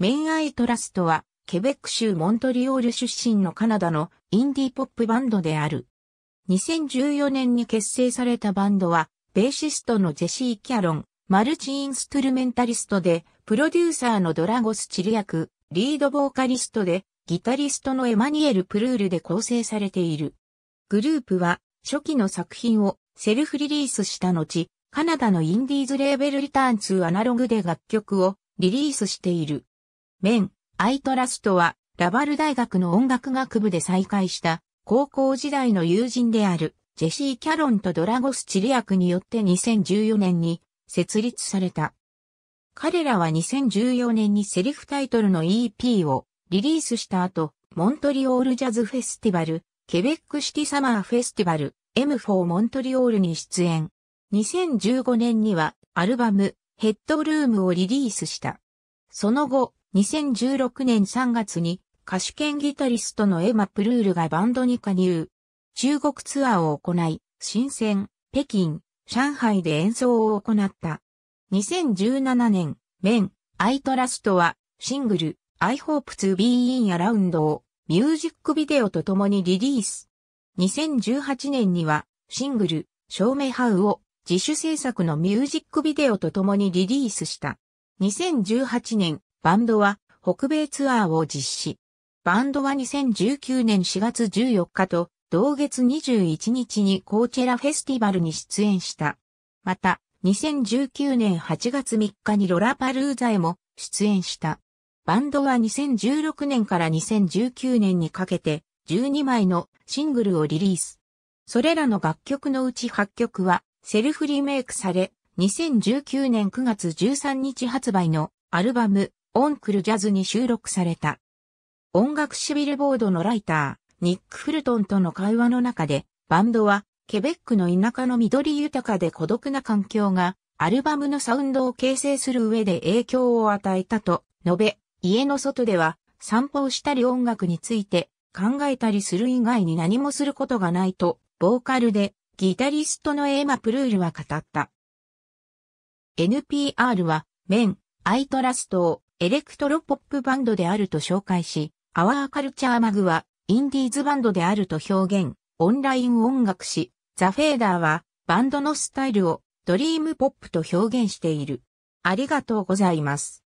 メンアイトラストは、ケベック州モントリオール出身のカナダのインディーポップバンドである。2014年に結成されたバンドは、ベーシストのジェシー・キャロン、マルチインストゥルメンタリストで、プロデューサーのドラゴス・チリ役、リードボーカリストで、ギタリストのエマニエル・プルールで構成されている。グループは、初期の作品をセルフリリースした後、カナダのインディーズレーベルリターン2アナログで楽曲をリリースしている。メン、アイトラストは、ラバル大学の音楽学部で再会した、高校時代の友人である、ジェシー・キャロンとドラゴス・チリアクによって2014年に設立された。彼らは2014年にセリフタイトルの EP をリリースした後、モントリオールジャズフェスティバル、ケベックシティサマーフェスティバル、M4 モントリオールに出演。2015年にはアルバム、ヘッドルームをリリースした。その後、2016年3月に歌手兼ギタリストのエマ・プルールがバンドに加入。中国ツアーを行い、新鮮、北京、上海で演奏を行った。2017年、メン、アイトラストは、シングル、I Hope to Be in Around を、ミュージックビデオと共にリリース。2018年には、シングル、照明ハウを、自主制作のミュージックビデオと共にリリースした。2018年、バンドは北米ツアーを実施。バンドは2019年4月14日と同月21日にコーチェラフェスティバルに出演した。また、2019年8月3日にロラパルーザへも出演した。バンドは2016年から2019年にかけて12枚のシングルをリリース。それらの楽曲のうち8曲はセルフリメイクされ、2019年9月13日発売のアルバムオンクルジャズに収録された。音楽シビルボードのライター、ニック・フルトンとの会話の中で、バンドは、ケベックの田舎の緑豊かで孤独な環境が、アルバムのサウンドを形成する上で影響を与えたと述べ、家の外では散歩をしたり音楽について考えたりする以外に何もすることがないと、ボーカルでギタリストのエーマ・プルールは語った。NPR は、メン、アイトラストをエレクトロポップバンドであると紹介し、アワーカルチャーマグはインディーズバンドであると表現、オンライン音楽誌、ザ・フェーダーはバンドのスタイルをドリームポップと表現している。ありがとうございます。